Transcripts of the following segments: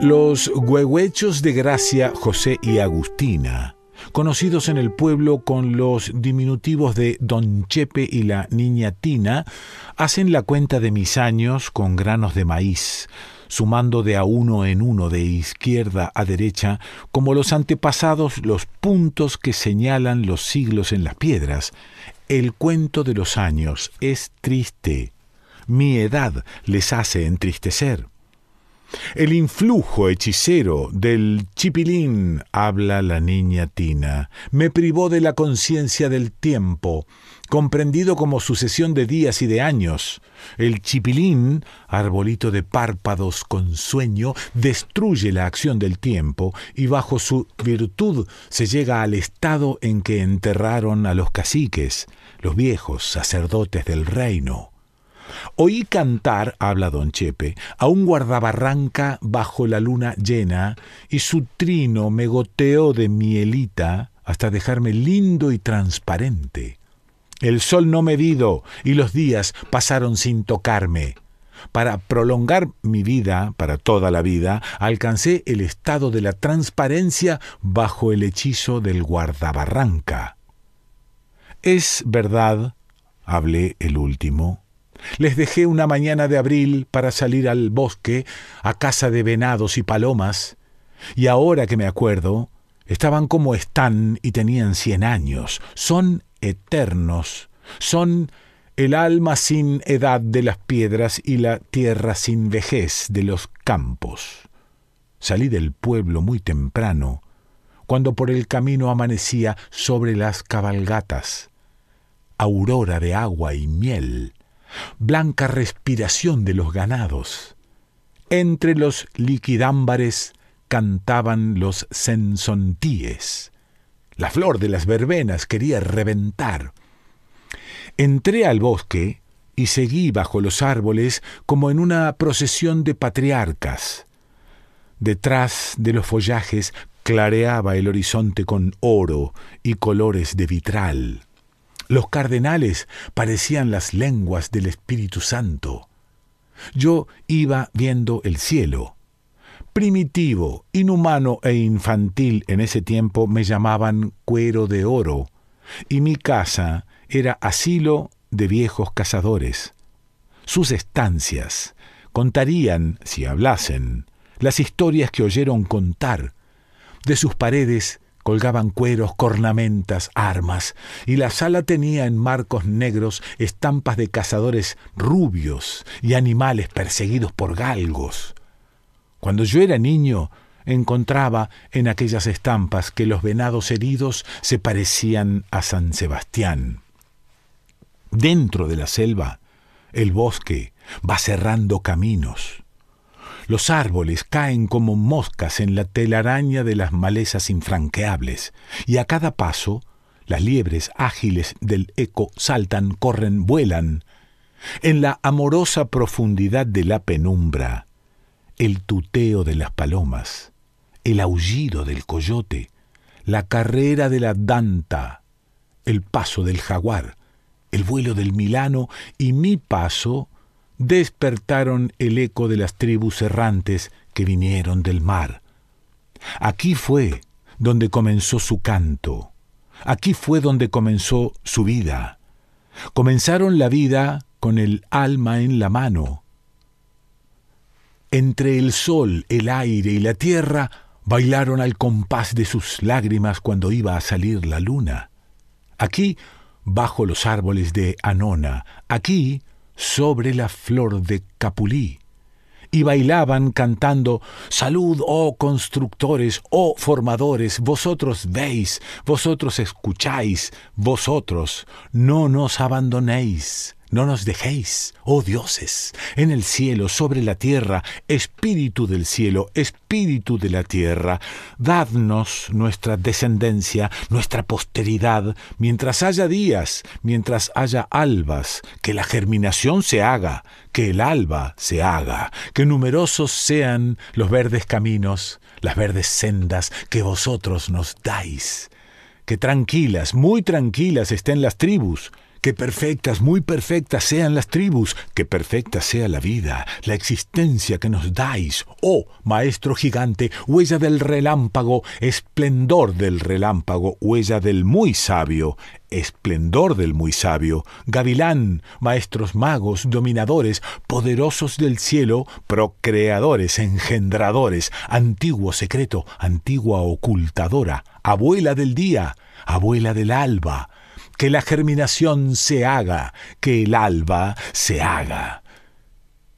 Los huehuechos de Gracia, José y Agustina, conocidos en el pueblo con los diminutivos de Don Chepe y la Niña Tina, hacen la cuenta de mis años con granos de maíz, sumando de a uno en uno de izquierda a derecha, como los antepasados los puntos que señalan los siglos en las piedras. El cuento de los años es triste. Mi edad les hace entristecer. El influjo hechicero del chipilín, habla la niña Tina, me privó de la conciencia del tiempo, comprendido como sucesión de días y de años. El chipilín, arbolito de párpados con sueño, destruye la acción del tiempo y bajo su virtud se llega al estado en que enterraron a los caciques, los viejos sacerdotes del reino. Oí cantar, habla don Chepe, a un guardabarranca bajo la luna llena, y su trino me goteó de mielita hasta dejarme lindo y transparente. El sol no me medido y los días pasaron sin tocarme. Para prolongar mi vida, para toda la vida, alcancé el estado de la transparencia bajo el hechizo del guardabarranca. Es verdad, hablé el último, les dejé una mañana de abril para salir al bosque, a casa de venados y palomas, y ahora que me acuerdo, estaban como están y tenían cien años, son eternos, son el alma sin edad de las piedras y la tierra sin vejez de los campos. Salí del pueblo muy temprano, cuando por el camino amanecía sobre las cabalgatas, aurora de agua y miel, blanca respiración de los ganados. Entre los liquidámbares cantaban los sensontíes. La flor de las verbenas quería reventar. Entré al bosque y seguí bajo los árboles como en una procesión de patriarcas. Detrás de los follajes clareaba el horizonte con oro y colores de vitral. Los cardenales parecían las lenguas del Espíritu Santo. Yo iba viendo el cielo. Primitivo, inhumano e infantil en ese tiempo me llamaban cuero de oro, y mi casa era asilo de viejos cazadores. Sus estancias contarían, si hablasen, las historias que oyeron contar. De sus paredes Colgaban cueros, cornamentas, armas, y la sala tenía en marcos negros estampas de cazadores rubios y animales perseguidos por galgos. Cuando yo era niño, encontraba en aquellas estampas que los venados heridos se parecían a San Sebastián. Dentro de la selva, el bosque va cerrando caminos. Los árboles caen como moscas en la telaraña de las malezas infranqueables, y a cada paso las liebres ágiles del eco saltan, corren, vuelan. En la amorosa profundidad de la penumbra, el tuteo de las palomas, el aullido del coyote, la carrera de la danta, el paso del jaguar, el vuelo del milano y mi paso despertaron el eco de las tribus errantes que vinieron del mar. Aquí fue donde comenzó su canto. Aquí fue donde comenzó su vida. Comenzaron la vida con el alma en la mano. Entre el sol, el aire y la tierra bailaron al compás de sus lágrimas cuando iba a salir la luna. Aquí, bajo los árboles de Anona, aquí, sobre la flor de Capulí y bailaban cantando, Salud, oh constructores, oh formadores, vosotros veis, vosotros escucháis, vosotros no nos abandonéis. No nos dejéis, oh dioses, en el cielo, sobre la tierra, espíritu del cielo, espíritu de la tierra, dadnos nuestra descendencia, nuestra posteridad, mientras haya días, mientras haya albas, que la germinación se haga, que el alba se haga, que numerosos sean los verdes caminos, las verdes sendas que vosotros nos dais que tranquilas, muy tranquilas estén las tribus, que perfectas, muy perfectas sean las tribus, que perfecta sea la vida, la existencia que nos dais, oh maestro gigante, huella del relámpago, esplendor del relámpago, huella del muy sabio, esplendor del muy sabio, gavilán, maestros magos, dominadores, poderosos del cielo, procreadores, engendradores, antiguo secreto, antigua ocultadora, abuela del día, abuela del alba, que la germinación se haga, que el alba se haga.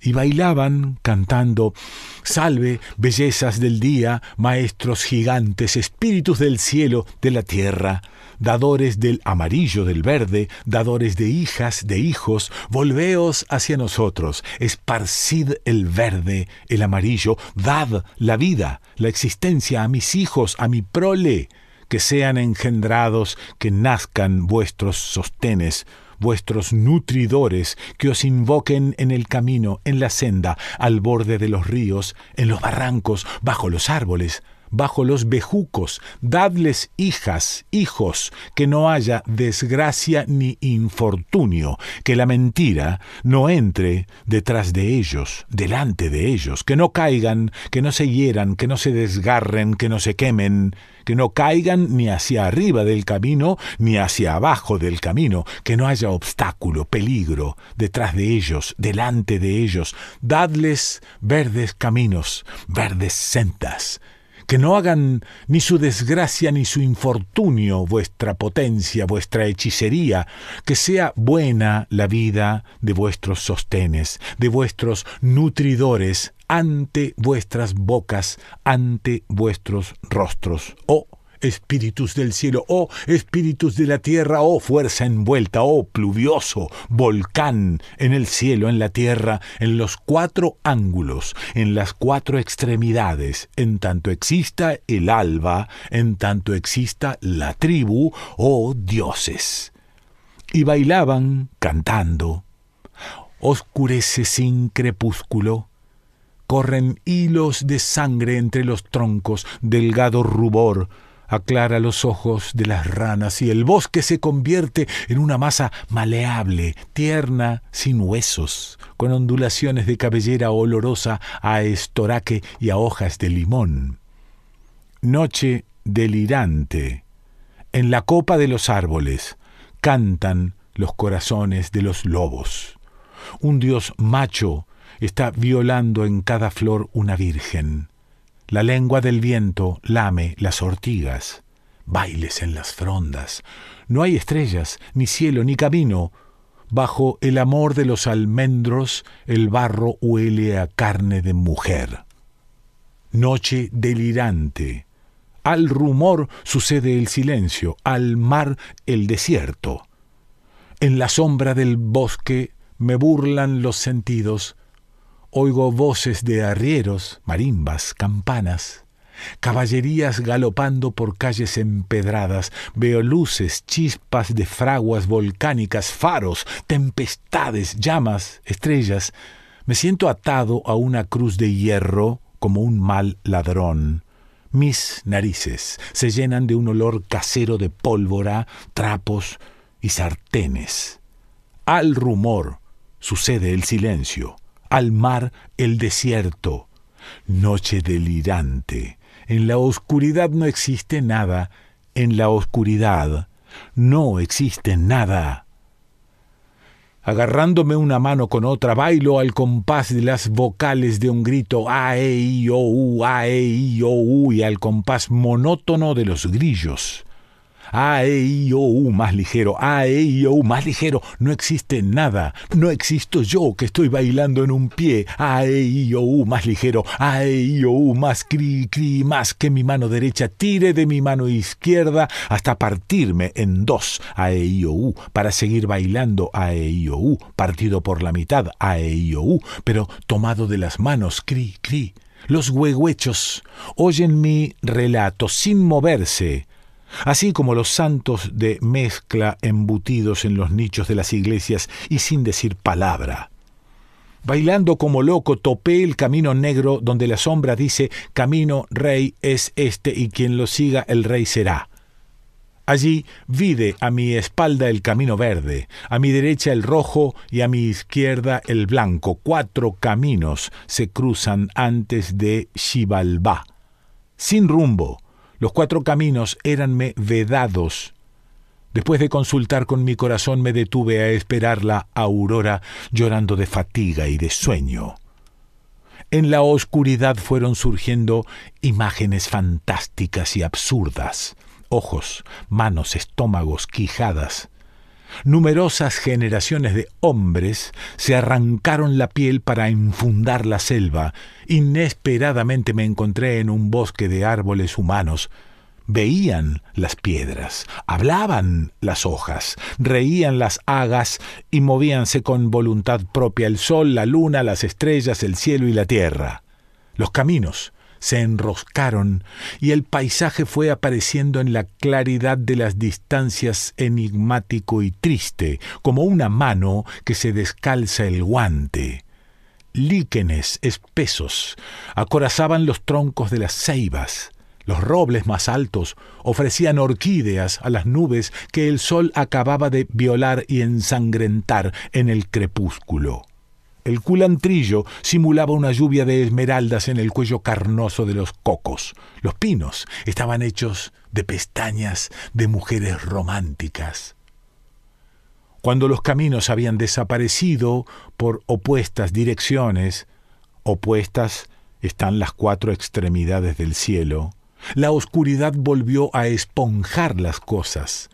Y bailaban cantando, Salve, bellezas del día, maestros gigantes, espíritus del cielo, de la tierra, dadores del amarillo, del verde, dadores de hijas, de hijos, volveos hacia nosotros, esparcid el verde, el amarillo, dad la vida, la existencia a mis hijos, a mi prole, que sean engendrados, que nazcan vuestros sostenes, vuestros nutridores, que os invoquen en el camino, en la senda, al borde de los ríos, en los barrancos, bajo los árboles, bajo los bejucos, dadles hijas, hijos, que no haya desgracia ni infortunio, que la mentira no entre detrás de ellos, delante de ellos, que no caigan, que no se hieran, que no se desgarren, que no se quemen, que no caigan ni hacia arriba del camino, ni hacia abajo del camino, que no haya obstáculo, peligro, detrás de ellos, delante de ellos, dadles verdes caminos, verdes sentas» que no hagan ni su desgracia ni su infortunio vuestra potencia, vuestra hechicería, que sea buena la vida de vuestros sostenes, de vuestros nutridores, ante vuestras bocas, ante vuestros rostros, oh espíritus del cielo, oh espíritus de la tierra, oh fuerza envuelta, oh pluvioso, volcán en el cielo, en la tierra, en los cuatro ángulos, en las cuatro extremidades, en tanto exista el alba, en tanto exista la tribu, oh dioses. Y bailaban cantando. Oscurece sin crepúsculo, corren hilos de sangre entre los troncos, delgado rubor, aclara los ojos de las ranas y el bosque se convierte en una masa maleable, tierna, sin huesos, con ondulaciones de cabellera olorosa a estoraque y a hojas de limón. Noche delirante. En la copa de los árboles cantan los corazones de los lobos. Un dios macho está violando en cada flor una virgen. La lengua del viento lame las ortigas, bailes en las frondas. No hay estrellas, ni cielo, ni camino. Bajo el amor de los almendros el barro huele a carne de mujer. Noche delirante. Al rumor sucede el silencio, al mar el desierto. En la sombra del bosque me burlan los sentidos, Oigo voces de arrieros, marimbas, campanas, caballerías galopando por calles empedradas, veo luces, chispas de fraguas volcánicas, faros, tempestades, llamas, estrellas. Me siento atado a una cruz de hierro como un mal ladrón. Mis narices se llenan de un olor casero de pólvora, trapos y sartenes. Al rumor sucede el silencio al mar el desierto. Noche delirante. En la oscuridad no existe nada. En la oscuridad no existe nada. Agarrándome una mano con otra, bailo al compás de las vocales de un grito A, E, I, O, U, A, E, I, O, U y al compás monótono de los grillos. A, E, I, O, U más ligero, A, E, I, O, U más ligero, no existe nada, no existo yo que estoy bailando en un pie, A, E, I, O, U más ligero, A, E, I, O, U más cri, cri, más que mi mano derecha tire de mi mano izquierda hasta partirme en dos, A, E, I, O, U, para seguir bailando A, E, I, O, U, partido por la mitad, A, E, I, O, U, pero tomado de las manos, cri, cri. Los huehuechos oyen mi relato sin moverse, así como los santos de mezcla embutidos en los nichos de las iglesias y sin decir palabra. Bailando como loco topé el camino negro donde la sombra dice Camino rey es este y quien lo siga el rey será. Allí vide a mi espalda el camino verde, a mi derecha el rojo y a mi izquierda el blanco. Cuatro caminos se cruzan antes de Xibalbá. Sin rumbo, los cuatro caminos éranme vedados. Después de consultar con mi corazón me detuve a esperar la aurora llorando de fatiga y de sueño. En la oscuridad fueron surgiendo imágenes fantásticas y absurdas, ojos, manos, estómagos, quijadas. Numerosas generaciones de hombres se arrancaron la piel para infundar la selva. Inesperadamente me encontré en un bosque de árboles humanos. Veían las piedras, hablaban las hojas, reían las agas y movíanse con voluntad propia el sol, la luna, las estrellas, el cielo y la tierra. Los caminos, se enroscaron y el paisaje fue apareciendo en la claridad de las distancias enigmático y triste, como una mano que se descalza el guante. Líquenes espesos acorazaban los troncos de las ceibas. Los robles más altos ofrecían orquídeas a las nubes que el sol acababa de violar y ensangrentar en el crepúsculo. El culantrillo simulaba una lluvia de esmeraldas en el cuello carnoso de los cocos. Los pinos estaban hechos de pestañas de mujeres románticas. Cuando los caminos habían desaparecido por opuestas direcciones, opuestas están las cuatro extremidades del cielo, la oscuridad volvió a esponjar las cosas,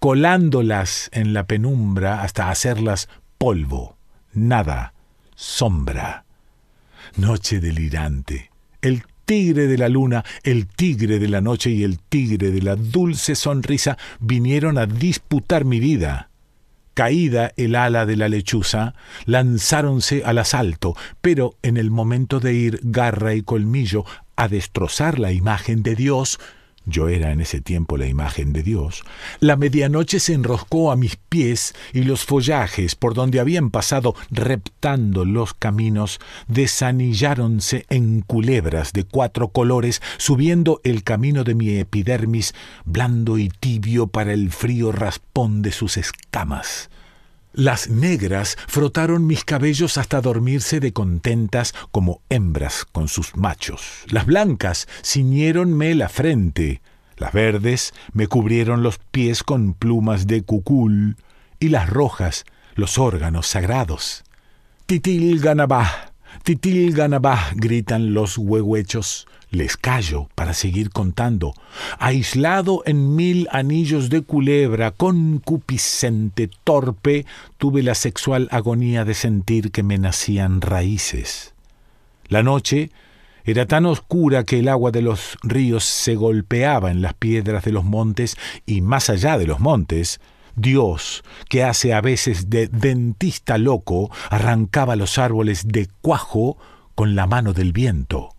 colándolas en la penumbra hasta hacerlas polvo, nada sombra. Noche delirante, el tigre de la luna, el tigre de la noche y el tigre de la dulce sonrisa vinieron a disputar mi vida. Caída el ala de la lechuza, lanzáronse al asalto, pero en el momento de ir garra y colmillo a destrozar la imagen de Dios, yo era en ese tiempo la imagen de Dios, la medianoche se enroscó a mis pies y los follajes por donde habían pasado reptando los caminos desanilláronse en culebras de cuatro colores, subiendo el camino de mi epidermis, blando y tibio para el frío raspón de sus escamas. Las negras frotaron mis cabellos hasta dormirse de contentas como hembras con sus machos. Las blancas ciñéronme la frente. Las verdes me cubrieron los pies con plumas de cucul y las rojas los órganos sagrados. Titil ganabá, «¡Titilganabá!» gritan los huehuechos. Les callo para seguir contando. Aislado en mil anillos de culebra, concupiscente, torpe, tuve la sexual agonía de sentir que me nacían raíces. La noche era tan oscura que el agua de los ríos se golpeaba en las piedras de los montes y más allá de los montes, Dios, que hace a veces de dentista loco, arrancaba los árboles de cuajo con la mano del viento.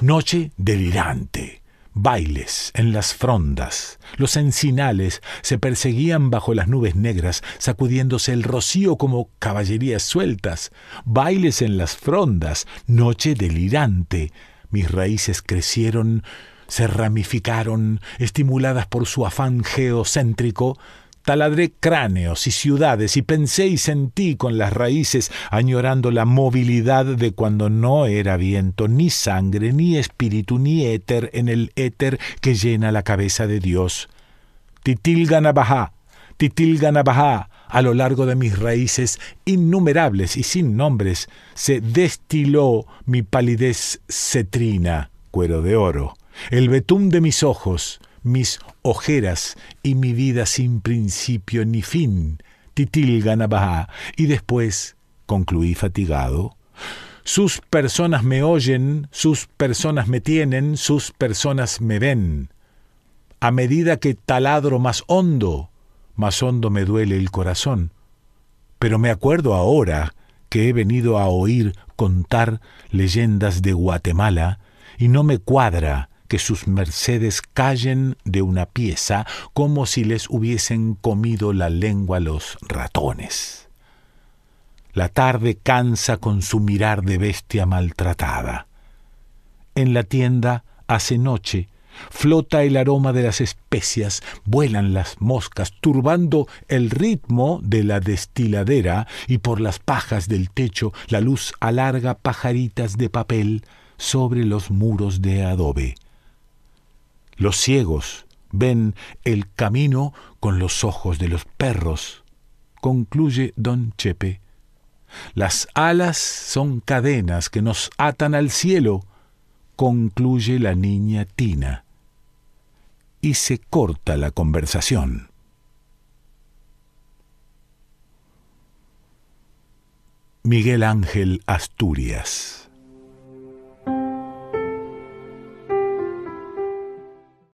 Noche delirante. Bailes en las frondas. Los encinales se perseguían bajo las nubes negras, sacudiéndose el rocío como caballerías sueltas. Bailes en las frondas. Noche delirante. Mis raíces crecieron, se ramificaron, estimuladas por su afán geocéntrico, Taladré cráneos y ciudades y pensé y sentí con las raíces, añorando la movilidad de cuando no era viento, ni sangre, ni espíritu, ni éter en el éter que llena la cabeza de Dios. Titilganabajá, Titilganabajá, a lo largo de mis raíces innumerables y sin nombres, se destiló mi palidez cetrina, cuero de oro, el betún de mis ojos, mis ojeras y mi vida sin principio ni fin, titilganabá, y después concluí fatigado. Sus personas me oyen, sus personas me tienen, sus personas me ven. A medida que taladro más hondo, más hondo me duele el corazón. Pero me acuerdo ahora que he venido a oír contar leyendas de Guatemala y no me cuadra que sus mercedes callen de una pieza como si les hubiesen comido la lengua los ratones. La tarde cansa con su mirar de bestia maltratada. En la tienda hace noche, flota el aroma de las especias, vuelan las moscas, turbando el ritmo de la destiladera, y por las pajas del techo la luz alarga pajaritas de papel sobre los muros de adobe. Los ciegos ven el camino con los ojos de los perros, concluye don Chepe. Las alas son cadenas que nos atan al cielo, concluye la niña Tina. Y se corta la conversación. Miguel Ángel Asturias